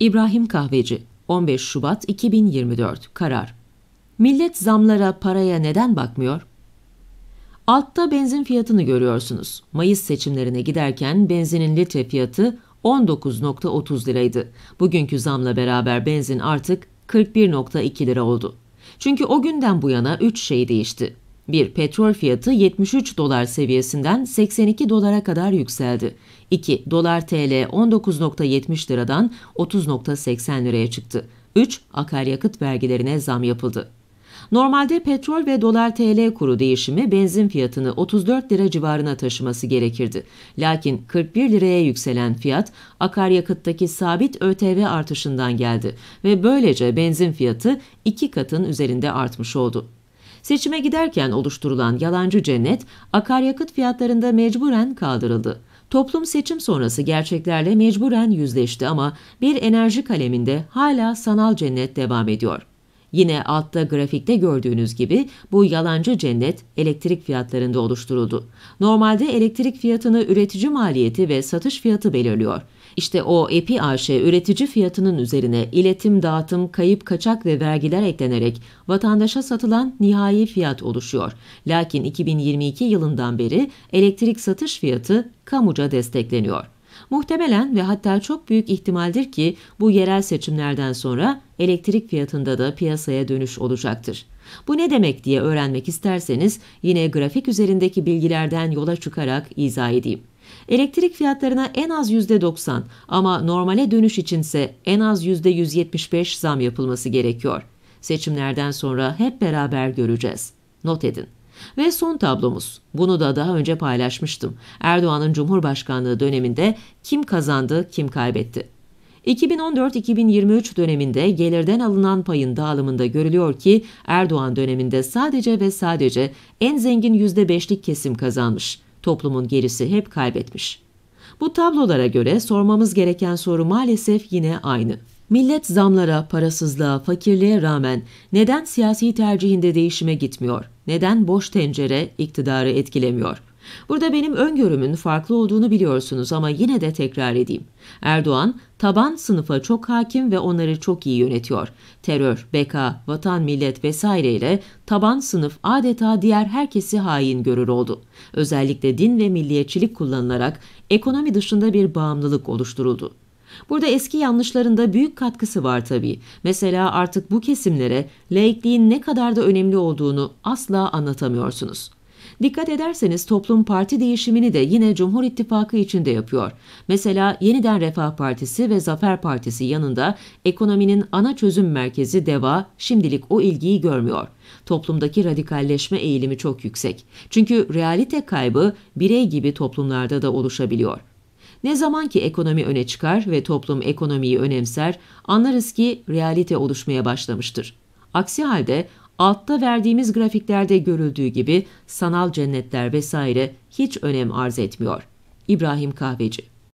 İbrahim Kahveci 15 Şubat 2024 Karar Millet zamlara paraya neden bakmıyor? Altta benzin fiyatını görüyorsunuz. Mayıs seçimlerine giderken benzinin litre fiyatı 19.30 liraydı. Bugünkü zamla beraber benzin artık 41.2 lira oldu. Çünkü o günden bu yana 3 şey değişti. 1. Petrol fiyatı 73 dolar seviyesinden 82 dolara kadar yükseldi. 2. Dolar TL 19.70 liradan 30.80 liraya çıktı. 3. Akaryakıt vergilerine zam yapıldı. Normalde petrol ve dolar TL kuru değişimi benzin fiyatını 34 lira civarına taşıması gerekirdi. Lakin 41 liraya yükselen fiyat akaryakıttaki sabit ÖTV artışından geldi ve böylece benzin fiyatı iki katın üzerinde artmış oldu. Seçime giderken oluşturulan yalancı cennet akaryakıt fiyatlarında mecburen kaldırıldı. Toplum seçim sonrası gerçeklerle mecburen yüzleşti ama bir enerji kaleminde hala sanal cennet devam ediyor. Yine altta grafikte gördüğünüz gibi bu yalancı cennet elektrik fiyatlarında oluşturuldu. Normalde elektrik fiyatını üretici maliyeti ve satış fiyatı belirliyor. İşte o EPI AŞ üretici fiyatının üzerine iletim, dağıtım, kayıp, kaçak ve vergiler eklenerek vatandaşa satılan nihai fiyat oluşuyor. Lakin 2022 yılından beri elektrik satış fiyatı kamuca destekleniyor. Muhtemelen ve hatta çok büyük ihtimaldir ki bu yerel seçimlerden sonra elektrik fiyatında da piyasaya dönüş olacaktır. Bu ne demek diye öğrenmek isterseniz yine grafik üzerindeki bilgilerden yola çıkarak izah edeyim. Elektrik fiyatlarına en az %90 ama normale dönüş içinse en az %175 zam yapılması gerekiyor. Seçimlerden sonra hep beraber göreceğiz. Not edin. Ve son tablomuz. Bunu da daha önce paylaşmıştım. Erdoğan'ın Cumhurbaşkanlığı döneminde kim kazandı, kim kaybetti? 2014-2023 döneminde gelirden alınan payın dağılımında görülüyor ki Erdoğan döneminde sadece ve sadece en zengin %5'lik kesim kazanmış. Toplumun gerisi hep kaybetmiş. Bu tablolara göre sormamız gereken soru maalesef yine aynı. Millet zamlara, parasızlığa, fakirliğe rağmen neden siyasi tercihinde değişime gitmiyor? Neden boş tencere iktidarı etkilemiyor? Burada benim öngörümün farklı olduğunu biliyorsunuz ama yine de tekrar edeyim. Erdoğan taban sınıfa çok hakim ve onları çok iyi yönetiyor. Terör, beka, vatan millet vesaireyle taban sınıf adeta diğer herkesi hain görür oldu. Özellikle din ve milliyetçilik kullanılarak ekonomi dışında bir bağımlılık oluşturuldu. Burada eski yanlışlarında büyük katkısı var tabii. Mesela artık bu kesimlere laikliğin ne kadar da önemli olduğunu asla anlatamıyorsunuz. Dikkat ederseniz toplum parti değişimini de yine Cumhur İttifakı içinde yapıyor. Mesela yeniden Refah Partisi ve Zafer Partisi yanında ekonominin ana çözüm merkezi DEVA şimdilik o ilgiyi görmüyor. Toplumdaki radikalleşme eğilimi çok yüksek. Çünkü realite kaybı birey gibi toplumlarda da oluşabiliyor. Ne zaman ki ekonomi öne çıkar ve toplum ekonomiyi önemser, anlarız ki realite oluşmaya başlamıştır. Aksi halde altta verdiğimiz grafiklerde görüldüğü gibi sanal cennetler vesaire hiç önem arz etmiyor. İbrahim Kahveci